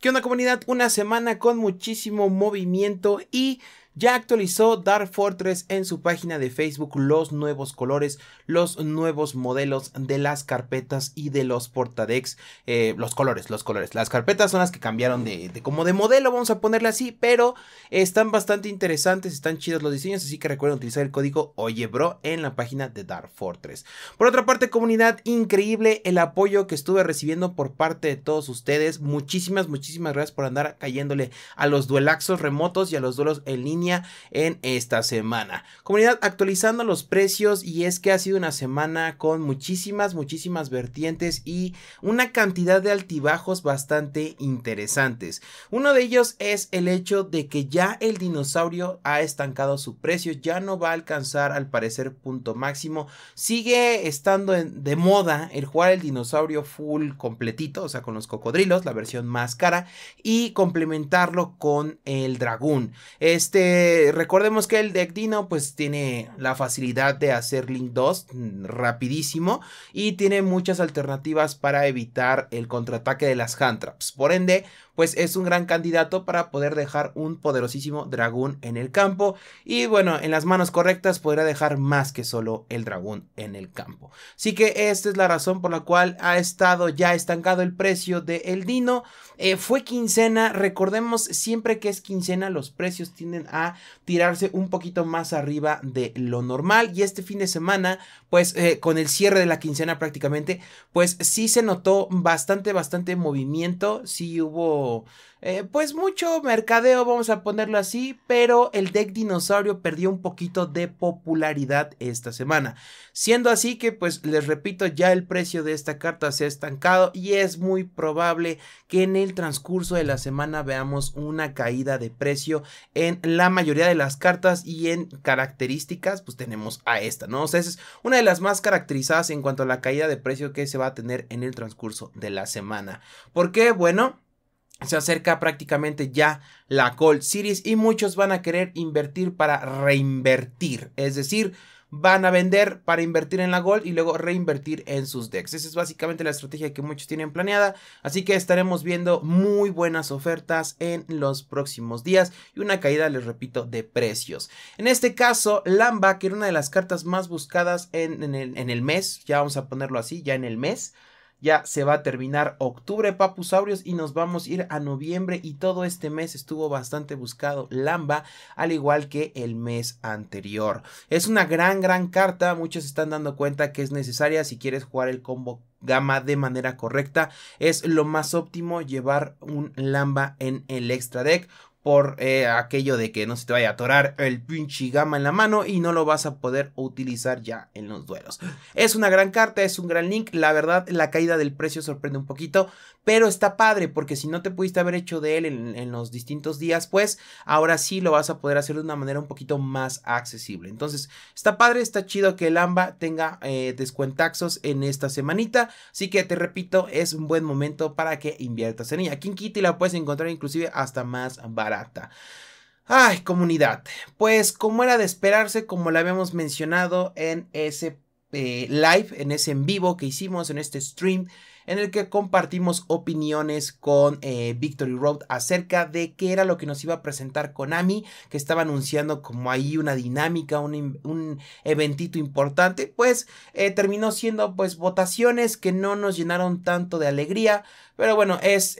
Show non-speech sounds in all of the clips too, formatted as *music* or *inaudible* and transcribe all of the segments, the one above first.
que una comunidad? Una semana con muchísimo movimiento y ya actualizó Dark Fortress en su página de Facebook los nuevos colores, los nuevos modelos de las carpetas y de los portadex. Eh, los colores, los colores. Las carpetas son las que cambiaron de, como de modelo, vamos a ponerle así, pero están bastante interesantes, están chidos los diseños, así que recuerden utilizar el código OyeBro en la página de Dark Fortress. Por otra parte, comunidad, increíble el apoyo que estuve recibiendo por parte de todos ustedes. Muchísimas, muchísimas gracias por andar cayéndole a los duelaxos remotos y a los duelos en línea en esta semana. Comunidad actualizando los precios y es que ha sido una semana con muchísimas, muchísimas vertientes y una cantidad de altibajos bastante interesantes. Uno de ellos es el hecho de que ya el dinosaurio ha estancado su precio, ya no va a alcanzar al parecer punto máximo. Sigue estando de moda el jugar el dinosaurio full completito, o sea, con los cocodrilos, la versión más cara, y complementarlo con el dragón. Este eh, recordemos que el deck Dino pues tiene la facilidad de hacer Link 2 mm, rapidísimo y tiene muchas alternativas para evitar el contraataque de las hand traps. Por ende, pues es un gran candidato para poder dejar un poderosísimo dragón en el campo. Y bueno, en las manos correctas podrá dejar más que solo el dragón en el campo. Así que esta es la razón por la cual ha estado ya estancado el precio de El Dino. Eh, fue quincena, recordemos siempre que es quincena los precios tienden a tirarse un poquito más arriba de lo normal. Y este fin de semana, pues eh, con el cierre de la quincena prácticamente, pues sí se notó bastante, bastante movimiento. Sí hubo eh, pues mucho mercadeo, vamos a ponerlo así, pero el deck dinosaurio perdió un poquito de popularidad esta semana. Siendo así que, pues les repito, ya el precio de esta carta se ha estancado y es muy probable que en el transcurso de la semana veamos una caída de precio en la mayoría de las cartas y en características, pues tenemos a esta, ¿no? O sea, es una de las más caracterizadas en cuanto a la caída de precio que se va a tener en el transcurso de la semana. ¿Por qué? Bueno, se acerca prácticamente ya la Gold Series y muchos van a querer invertir para reinvertir, es decir, van a vender para invertir en la Gold y luego reinvertir en sus decks. Esa es básicamente la estrategia que muchos tienen planeada, así que estaremos viendo muy buenas ofertas en los próximos días y una caída, les repito, de precios. En este caso, Lamba, que era una de las cartas más buscadas en, en el mes, ya vamos a ponerlo así, ya en el mes, ya se va a terminar octubre, papusaurios, y nos vamos a ir a noviembre. Y todo este mes estuvo bastante buscado Lamba, al igual que el mes anterior. Es una gran, gran carta. Muchos están dando cuenta que es necesaria si quieres jugar el combo gama de manera correcta. Es lo más óptimo llevar un Lamba en el extra deck por eh, aquello de que no se te vaya a atorar el pinche gama en la mano y no lo vas a poder utilizar ya en los duelos. Es una gran carta, es un gran link, la verdad la caída del precio sorprende un poquito, pero está padre porque si no te pudiste haber hecho de él en, los distintos días, pues ahora sí lo vas a poder hacer de una manera un poquito más accesible. Entonces está padre, está chido que el AMBA tenga eh, descuentaxos en esta semanita, así que te repito, es un buen momento para que inviertas en ella. Kitty la puedes encontrar inclusive hasta más Ay, comunidad. Pues como era de esperarse, como lo habíamos mencionado en ese eh, live, en ese en vivo que hicimos, en este stream, en el que compartimos opiniones con eh, Victory Road acerca de qué era lo que nos iba a presentar Konami, que estaba anunciando como ahí una dinámica, un, eventito importante, pues eh, terminó siendo pues votaciones que no nos llenaron tanto de alegría, pero bueno, es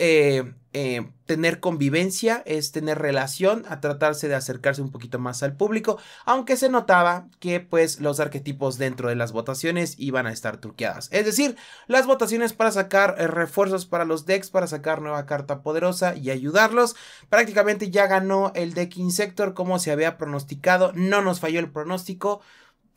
eh, tener convivencia, es tener relación, a tratarse de acercarse un poquito más al público, aunque se notaba que pues los arquetipos dentro de las votaciones iban a estar turqueadas Es decir, las votaciones para sacar eh, refuerzos para los decks, para sacar nueva carta poderosa y ayudarlos, prácticamente ya ganó el deck Insector como se había pronosticado, no nos falló el pronóstico.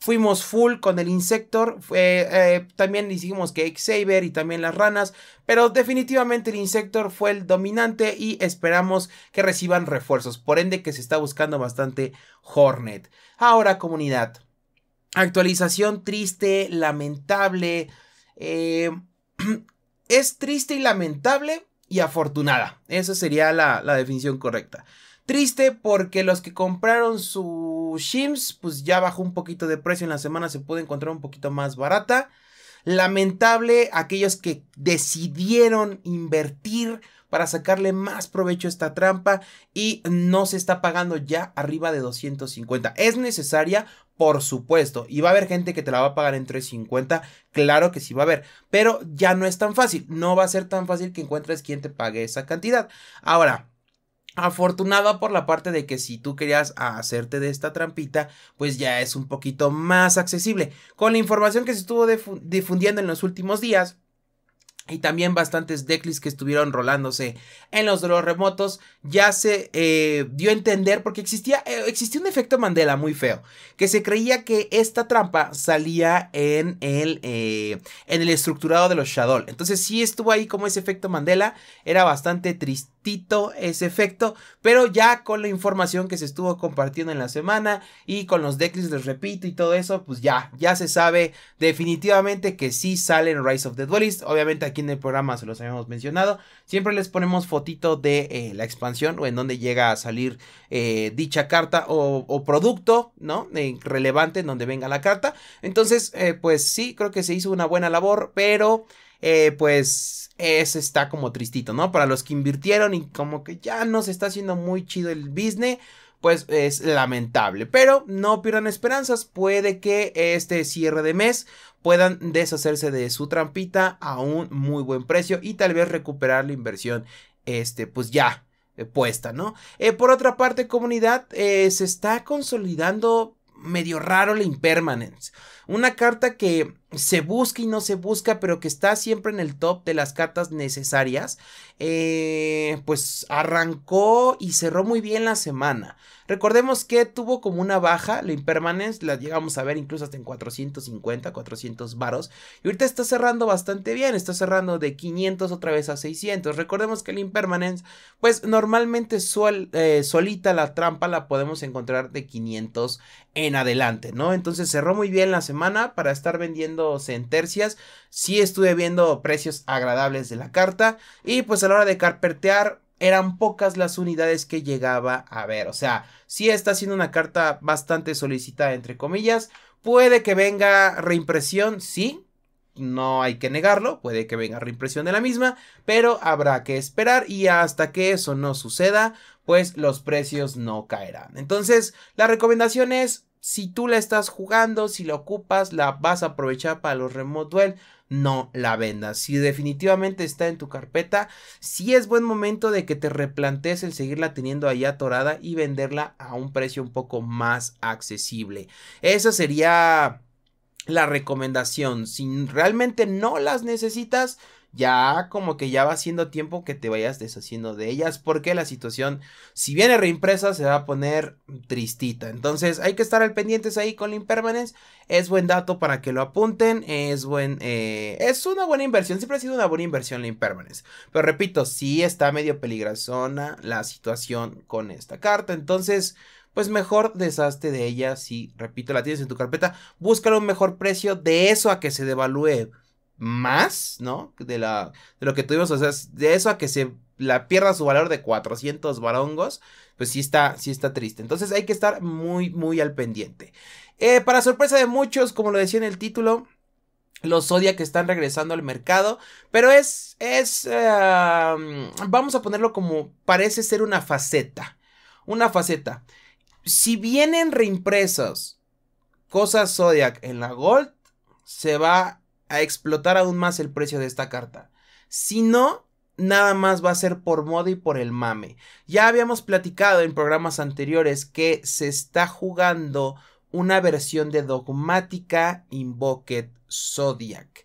Fuimos full con el Insector. Eh, también hicimos que Xaver y también las ranas. Pero definitivamente el Insector fue el dominante y esperamos que reciban refuerzos. Por ende que se está buscando bastante Hornet. Ahora comunidad. Actualización triste, lamentable. Eh, *clears throat* es triste y lamentable y afortunada. Esa sería la definición correcta. Triste porque los que compraron sus shims, pues ya bajó un poquito de precio. En la semana se puede encontrar un poquito más barata. Lamentable aquellos que decidieron invertir para sacarle más provecho a esta trampa y no se está pagando ya arriba de 250. Es necesaria, por supuesto, y va a haber gente que te la va a pagar en 350, claro que sí va a haber, pero ya no es tan fácil, no va a ser tan fácil que encuentres quien te pague esa cantidad. Ahora, afortunada por la parte de que si tú querías hacerte de esta trampita, pues ya es un poquito más accesible. Con la información que se estuvo difundiendo en los últimos días, y también bastantes decklists que estuvieron rolándose en los de los remotos, ya se eh, dio a entender porque existía, eh, existía un efecto Mandela muy feo, que se creía que esta trampa salía en el, eh, en el estructurado de los Shadow. Entonces sí estuvo ahí como ese efecto Mandela, era bastante triste ese efecto, pero ya con la información que se estuvo compartiendo en la semana y con los decks, les repito, y todo eso, pues ya, ya se sabe definitivamente que sí salen Rise of the Duelists, Obviamente aquí en el programa se los habíamos mencionado, siempre les ponemos fotito de eh, la expansión o en donde llega a salir eh, dicha carta o, producto, ¿no? Eh, relevante en donde venga la carta. Entonces, pues sí, creo que se hizo una buena labor, pero... Eh, pues ese está como tristito, ¿no? Para los que invirtieron y como que ya no se está haciendo muy chido el business, pues es lamentable. Pero no pierdan esperanzas, puede que este cierre de mes puedan deshacerse de su trampita a un muy buen precio y tal vez recuperar la inversión, este, pues ya eh, puesta, ¿no? Eh, por otra parte, comunidad, se está consolidando medio raro la impermanence. Una carta que se busca y no se busca, pero que está siempre en el top de las cartas necesarias. Eh, pues arrancó y cerró muy bien la semana. Recordemos que tuvo como una baja, la impermanence la llegamos a ver incluso hasta en 450, 400 varos. Y ahorita está cerrando bastante bien, está cerrando de 500 otra vez a 600. Recordemos que la impermanence, pues normalmente eh, solita la trampa la podemos encontrar de 500 en adelante, ¿no? Entonces cerró muy bien la semana para estar vendiéndose en tercias. Sí estuve viendo precios agradables de la carta y pues a la hora de carpetear eran pocas las unidades que llegaba a ver. O sea, Si está siendo una carta bastante solicitada entre comillas. Puede que venga reimpresión, sí, no hay que negarlo, puede que venga reimpresión de la misma, pero habrá que esperar y hasta que eso no suceda, pues los precios no caerán. Entonces, la recomendación es si tú la estás jugando, si la ocupas, la vas a aprovechar para los Remote Duel, no la vendas. Si definitivamente está en tu carpeta, sí es buen momento de que te replantes el seguirla teniendo ahí atorada y venderla a un precio un poco más accesible. Esa sería la recomendación. Si realmente no las necesitas, ya como que ya va siendo tiempo que te vayas deshaciendo de ellas porque la situación, si viene reimpresa, se va a poner tristita. Entonces hay que estar al pendientes ahí con la impermanence. Es buen dato para que lo apunten. Es buen, eh, es una buena inversión. Siempre ha sido una buena inversión la impermanence. Pero repito, sí está medio peligrosona la situación con esta carta. Entonces, pues mejor deshazte de ella. Si, repito, la tienes en tu carpeta, búscalo un mejor precio de eso a que se devalúe más, ¿no? De, la, de lo que tuvimos, o sea, de eso a que se la pierda su valor de 400 varongos, pues sí está, sí está triste. Entonces hay que estar muy, muy al pendiente. Eh, para sorpresa de muchos, como lo decía en el título, los Zodiac están regresando al mercado, pero es, es, ah, vamos a ponerlo como, parece ser una faceta, una faceta. Si vienen reimpresas cosas Zodiac en la Gold, se va a explotar aún más el precio de esta carta. Si no, nada más va a ser por modo y por el mame. Ya habíamos platicado en programas anteriores que se está jugando una versión de dogmática Invoked Zodiac.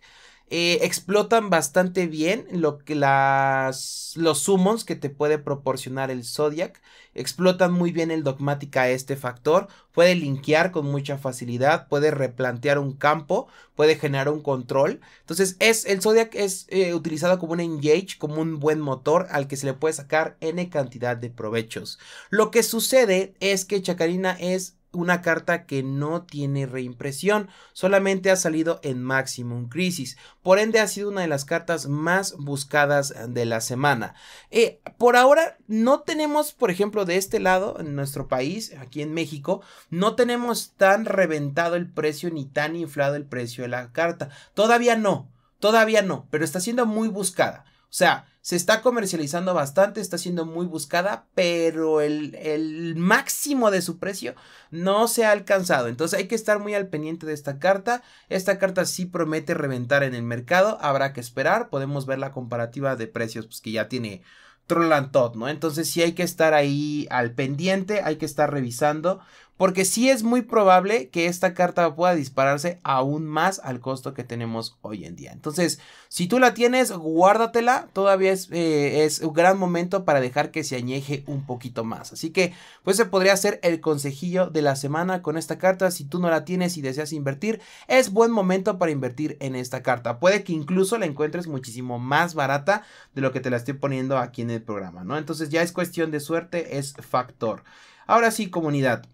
Eh, explotan bastante bien lo que las, los summons que te puede proporcionar el Zodiac. Explotan muy bien el dogmática este factor. Puede linkear con mucha facilidad. Puede replantear un campo. Puede generar un control. Entonces es, el Zodiac es eh, utilizado como un engage. Como un buen motor al que se le puede sacar n cantidad de provechos. Lo que sucede es que Chacarina es una carta que no tiene reimpresión, solamente ha salido en Maximum Crisis, por ende ha sido una de las cartas más buscadas de la semana. Eh, por ahora no tenemos, por ejemplo, de este lado, en nuestro país, aquí en México, no tenemos tan reventado el precio ni tan inflado el precio de la carta, todavía no, todavía no, pero está siendo muy buscada. O sea, se está comercializando bastante, está siendo muy buscada, pero el, el, máximo de su precio no se ha alcanzado. Entonces hay que estar muy al pendiente de esta carta. Esta carta sí promete reventar en el mercado, habrá que esperar. Podemos ver la comparativa de precios pues, que ya tiene trollan todo, ¿no? Entonces si hay que estar ahí al pendiente, hay que estar revisando, porque sí es muy probable que esta carta pueda dispararse aún más al costo que tenemos hoy en día. Entonces, si tú la tienes, guárdatela. Todavía es, eh, es, un gran momento para dejar que se añeje un poquito más. Así que, pues se podría hacer el consejillo de la semana con esta carta. Si tú no la tienes y deseas invertir, es buen momento para invertir en esta carta. Puede que incluso la encuentres muchísimo más barata de lo que te la estoy poniendo aquí en el programa, ¿no? Entonces ya es cuestión de suerte, es factor. Ahora sí, comunidad.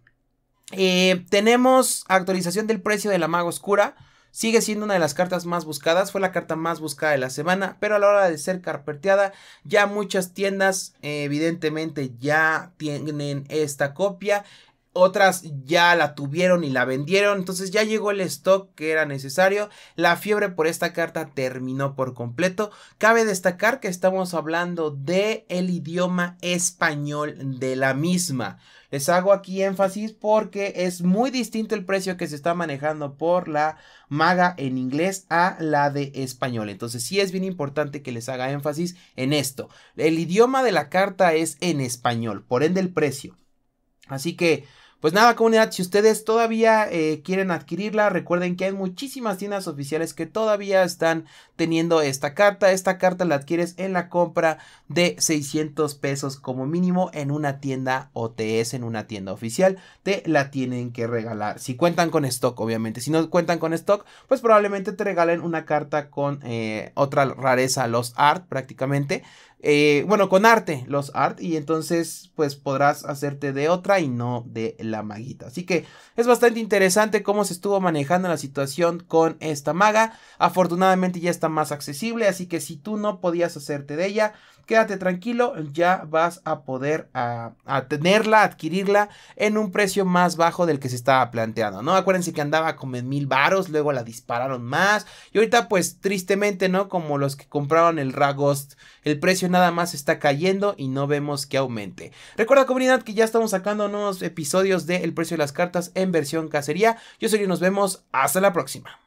Eh, tenemos actualización del precio de la maga oscura. Sigue siendo una de las cartas más buscadas, fue la carta más buscada de la semana, pero a la hora de ser carpeteada, ya muchas tiendas eh, evidentemente ya tienen esta copia otras ya la tuvieron y la vendieron, entonces ya llegó el stock que era necesario, la fiebre por esta carta terminó por completo. Cabe destacar que estamos hablando de el idioma español de la misma. Les hago aquí énfasis porque es muy distinto el precio que se está manejando por la maga en inglés a la de español. Entonces sí es bien importante que les haga énfasis en esto. El idioma de la carta es en español, por ende el precio. Así que pues nada, comunidad, si ustedes todavía eh, quieren adquirirla, recuerden que hay muchísimas tiendas oficiales que todavía están teniendo esta carta. Esta carta la adquieres en la compra de 600 pesos como mínimo en una tienda OTS, en una tienda oficial. Te la tienen que regalar. Si cuentan con stock, obviamente. Si no cuentan con stock, pues probablemente te regalen una carta con eh, otra rareza, los art prácticamente. Eh, bueno, con arte, los art. Y entonces, pues podrás hacerte de otra y no de la maguita. Así que es bastante interesante cómo se estuvo manejando la situación con esta maga. Afortunadamente ya está más accesible, así que si tú no podías hacerte de ella, quédate tranquilo, ya vas a poder a, tenerla, adquirirla en un precio más bajo del que se estaba planteando, ¿no? Acuérdense que andaba como en mil varos, luego la dispararon más y ahorita pues tristemente, ¿no? Como los que compraron el Ragost, el precio nada más está cayendo y no vemos que aumente. Recuerda comunidad que ya estamos sacando nuevos episodios de El precio de las cartas en versión cacería. Yo soy y nos vemos hasta la próxima.